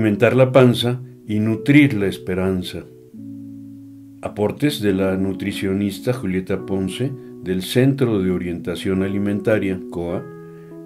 alimentar la panza y nutrir la esperanza. Aportes de la nutricionista Julieta Ponce del Centro de Orientación Alimentaria, COA,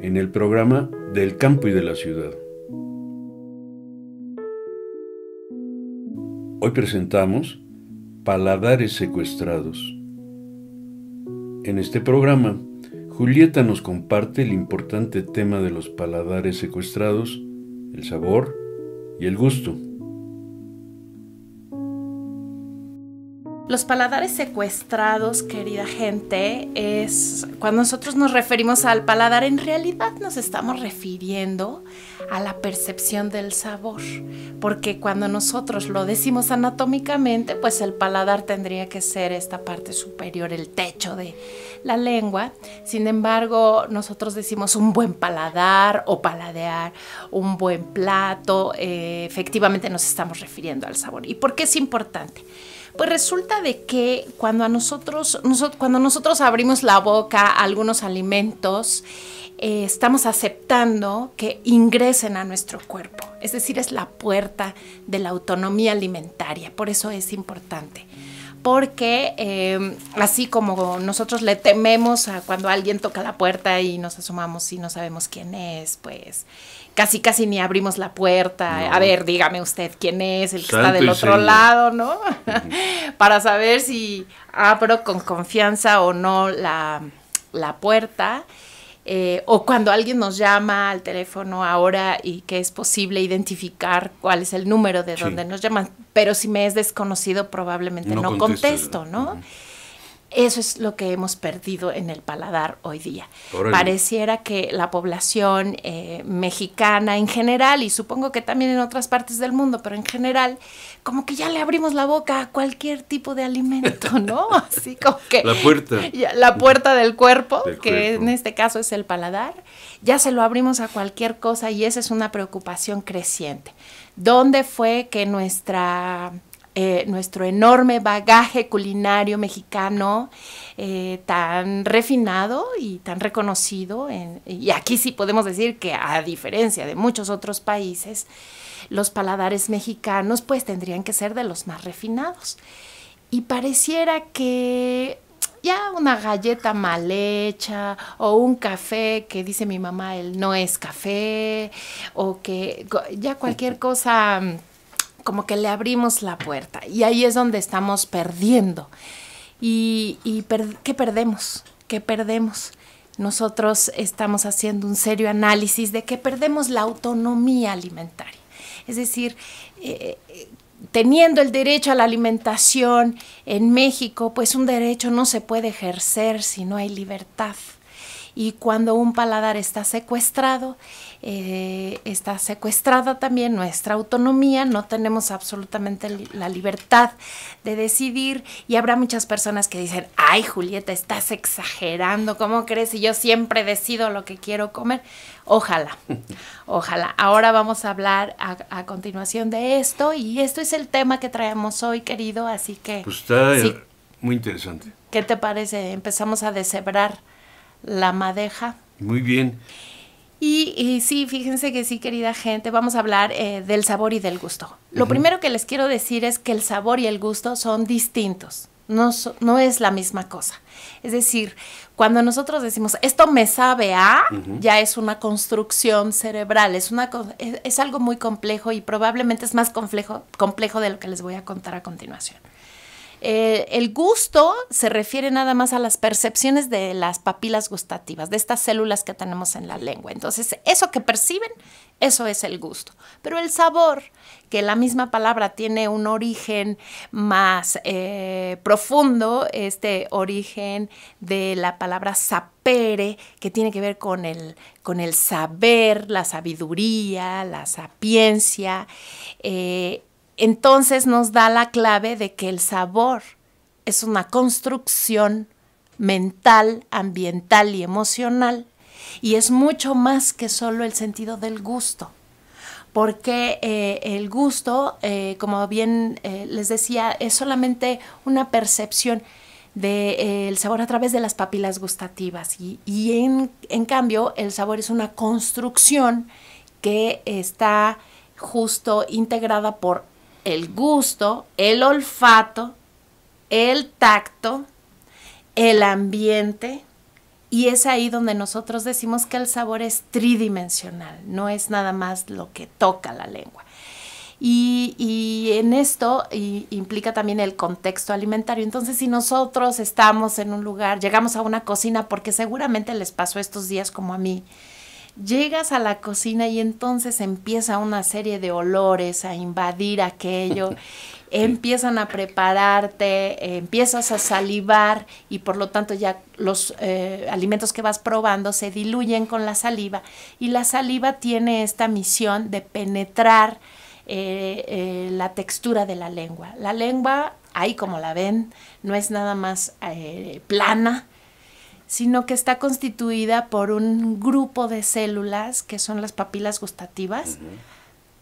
en el programa Del Campo y de la Ciudad. Hoy presentamos Paladares secuestrados. En este programa, Julieta nos comparte el importante tema de los paladares secuestrados, el sabor, y el gusto. Los paladares secuestrados, querida gente, es cuando nosotros nos referimos al paladar, en realidad nos estamos refiriendo a la percepción del sabor, porque cuando nosotros lo decimos anatómicamente, pues el paladar tendría que ser esta parte superior, el techo de la lengua. Sin embargo, nosotros decimos un buen paladar o paladear, un buen plato, eh, efectivamente nos estamos refiriendo al sabor. ¿Y por qué es importante? Pues resulta de que cuando a nosotros, cuando nosotros abrimos la boca a algunos alimentos, eh, estamos aceptando que ingresen a nuestro cuerpo. Es decir, es la puerta de la autonomía alimentaria. Por eso es importante porque eh, así como nosotros le tememos a cuando alguien toca la puerta y nos asomamos y no sabemos quién es, pues casi casi ni abrimos la puerta. A ver, dígame usted quién es, el que está del otro lado, ¿no? Para saber si abro con confianza o no la, la puerta. Eh, o cuando alguien nos llama al teléfono ahora y que es posible identificar cuál es el número de donde nos llaman, pero si me es desconocido probablemente no, contesto, ¿no? Eso es lo que hemos perdido en el paladar hoy día. Pareciera que la población eh, mexicana en general, y supongo que también en otras partes del mundo, pero en general, como que ya le abrimos la boca a cualquier tipo de alimento, ¿no? Así como que... La puerta. la puerta del cuerpo, que en este caso es el paladar, ya se lo abrimos a cualquier cosa y esa es una preocupación creciente. ¿Dónde fue que nuestra eh, nuestro enorme bagaje culinario mexicano eh, tan refinado y tan reconocido. y aquí sí podemos decir que a diferencia de muchos otros países, los paladares mexicanos pues tendrían que ser de los más refinados. Y pareciera que ya una galleta mal hecha o un café que dice mi mamá, él no es café, o que ya cualquier cosa mm, como que le abrimos la puerta y ahí es donde estamos perdiendo. ¿Y, qué perdemos? ¿Qué perdemos? Nosotros estamos haciendo un serio análisis de que perdemos la autonomía alimentaria. Es decir, eh, eh, teniendo el derecho a la alimentación en México, pues un derecho no se puede ejercer si no hay libertad. Y cuando un paladar está secuestrado, eh, está secuestrada también nuestra autonomía, no tenemos absolutamente la libertad de decidir. Y habrá muchas personas que dicen, ay Julieta, estás exagerando, ¿cómo crees? Y yo siempre decido lo que quiero comer. Ojalá, ojalá. Ahora vamos a hablar a, continuación de esto y esto es el tema que traemos hoy, querido, así que... Pues está muy interesante. ¿Qué te parece? Empezamos a deshebrar la madeja. Muy bien. Y, sí, fíjense que sí, querida gente, vamos a hablar eh, del sabor y del gusto. Lo primero que les quiero decir es que el sabor y el gusto son distintos, no, es la misma cosa. Es decir, cuando nosotros decimos, esto me sabe a, ya es una construcción cerebral, es, es, algo muy complejo y probablemente es más complejo de lo que les voy a contar a continuación. Eh, el gusto se refiere nada más a las percepciones de las papilas gustativas, de estas células que tenemos en la lengua. Entonces, eso que perciben, eso es el gusto. Pero el sabor, que la misma palabra tiene un origen más eh, profundo, este origen de la palabra sapere, que tiene que ver con el, con el saber, la sabiduría, la sapiencia. Eh, entonces nos da la clave de que el sabor es una construcción mental, ambiental y emocional y es mucho más que solo el sentido del gusto. Porque eh, el gusto, eh, como bien eh, les decía, es solamente una percepción del sabor a través de las papilas gustativas. Y, en, cambio, el sabor es una construcción que está justo integrada por el gusto, el olfato, el tacto, el ambiente. Y es ahí donde nosotros decimos que el sabor es tridimensional, no es nada más lo que toca la lengua. Y, en esto implica también el contexto alimentario. Entonces, si nosotros estamos en un lugar, llegamos a una cocina, porque seguramente les pasó estos días como a mí, Llegas a la cocina y entonces empieza una serie de olores a invadir aquello. empiezan a prepararte, empiezas a salivar y por lo tanto ya los eh, alimentos que vas probando se diluyen con la saliva y la saliva tiene esta misión de penetrar eh, eh, la textura de la lengua. La lengua, ahí como la ven, no es nada más plana, sino que está constituida por un grupo de células que son las papilas gustativas,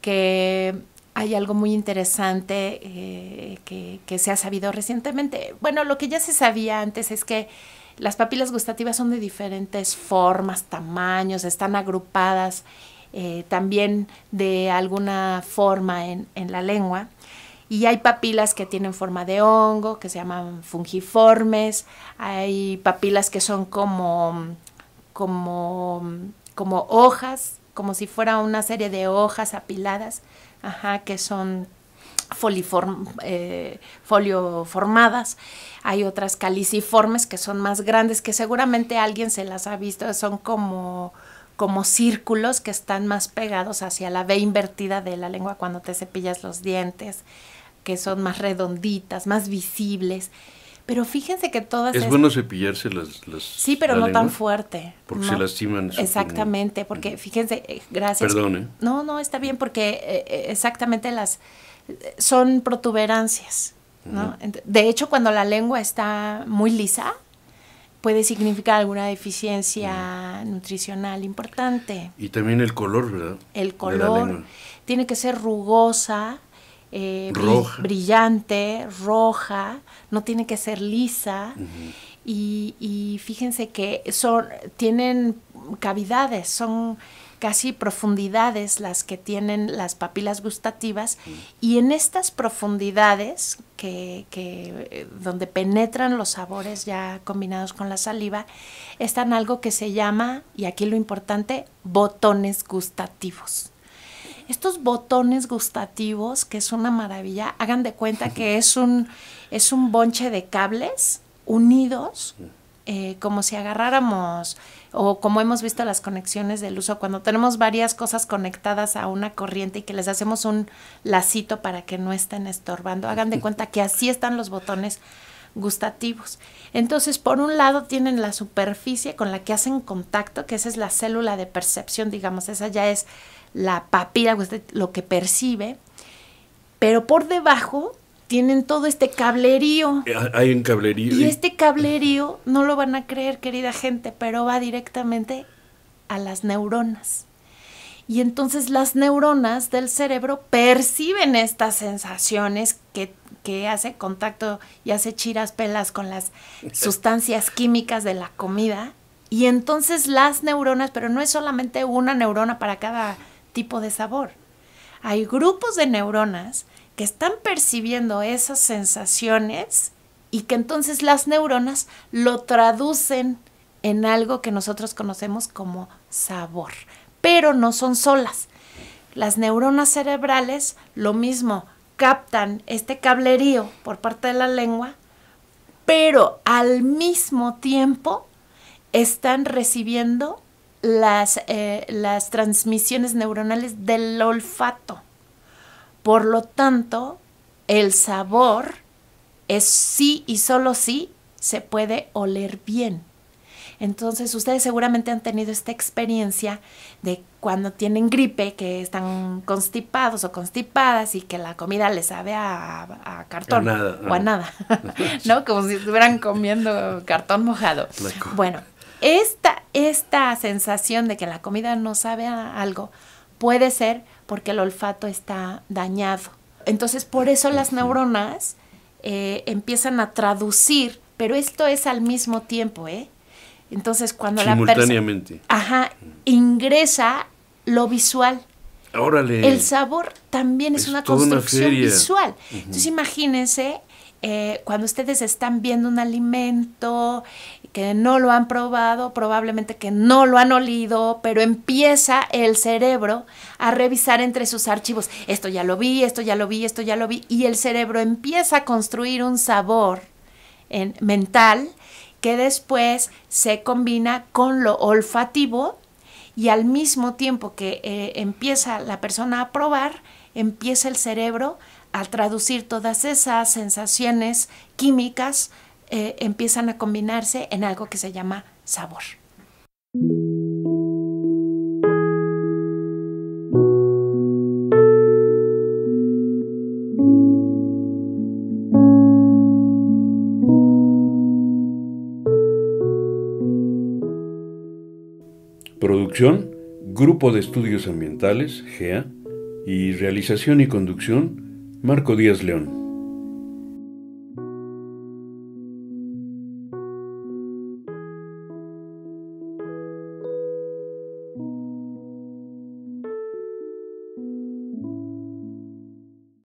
que hay algo muy interesante eh, que, que, se ha sabido recientemente. Bueno, lo que ya se sabía antes es que las papilas gustativas son de diferentes formas, tamaños, están agrupadas eh, también de alguna forma en, en la lengua y hay papilas que tienen forma de hongo, que se llaman fungiformes, hay papilas que son como, como, como hojas, como si fuera una serie de hojas apiladas, ajá, que son eh, folioformadas. Hay otras caliciformes que son más grandes, que seguramente alguien se las ha visto, son como como círculos que están más pegados hacia la V invertida de la lengua cuando te cepillas los dientes que son más redonditas, más visibles. Pero fíjense que todas... Es, bueno cepillarse las... las sí, pero no tan fuerte. Porque se lastiman. Exactamente, porque fíjense, eh, gracias. Perdón, ¿eh? No, no, está bien, porque eh, exactamente las... son protuberancias, ¿no? De hecho, cuando la lengua está muy lisa, puede significar alguna deficiencia nutricional importante. Y también el color, ¿verdad? El color. Tiene que ser rugosa, eh, brillante, roja, no tiene que ser lisa. y, fíjense que son, tienen cavidades, son casi profundidades las que tienen las papilas gustativas y en estas profundidades que, que, eh, donde penetran los sabores ya combinados con la saliva están algo que se llama y aquí lo importante botones gustativos estos botones gustativos, que es una maravilla, hagan de cuenta que es un, es un bonche de cables unidos, eh, como si agarráramos, o como hemos visto las conexiones del uso, cuando tenemos varias cosas conectadas a una corriente y que les hacemos un lacito para que no estén estorbando, hagan de cuenta que así están los botones gustativos. Entonces, por un lado tienen la superficie con la que hacen contacto, que esa es la célula de percepción, digamos, esa ya es la papila, pues, lo que percibe, pero por debajo tienen todo este cablerío. Eh, ah, hay un cablerío. Y este cablerío, no lo van a creer, querida gente, pero va directamente a las neuronas. Y entonces las neuronas del cerebro perciben estas sensaciones que que hace contacto y hace chiras pelas con las sustancias químicas de la comida. Y entonces las neuronas, pero no es solamente una neurona para cada tipo de sabor. Hay grupos de neuronas que están percibiendo esas sensaciones y que entonces las neuronas lo traducen en algo que nosotros conocemos como sabor. Pero no son solas. Las neuronas cerebrales, lo mismo, captan este cablerío por parte de la lengua, pero al mismo tiempo están recibiendo las, eh, las transmisiones neuronales del olfato. Por lo tanto, el sabor es sí y solo sí se puede oler bien. Entonces, ustedes seguramente han tenido esta experiencia de cuando tienen gripe, que están constipados o constipadas y que la comida les sabe a, cartón o a nada, ¿no? Como si estuvieran comiendo cartón mojado. Bueno, esta, esta sensación de que la comida no sabe a algo puede ser porque el olfato está dañado. Entonces, por eso las neuronas eh, empiezan a traducir, pero esto es al mismo tiempo, ¿eh? Entonces, cuando la persona ingresa lo visual. El sabor también es, una construcción visual. Entonces, imagínense eh, cuando ustedes están viendo un alimento que no lo han probado, probablemente que no lo han olido, pero empieza el cerebro a revisar entre sus archivos, esto ya lo vi, esto ya lo vi, esto ya lo vi, y el cerebro empieza a construir un sabor en, mental que después se combina con lo olfativo y al mismo tiempo que eh, empieza la persona a probar, empieza el cerebro a traducir todas esas sensaciones químicas, eh, empiezan a combinarse en algo que se llama sabor. Producción, Grupo de Estudios Ambientales, GEA, y realización y conducción, Marco Díaz León.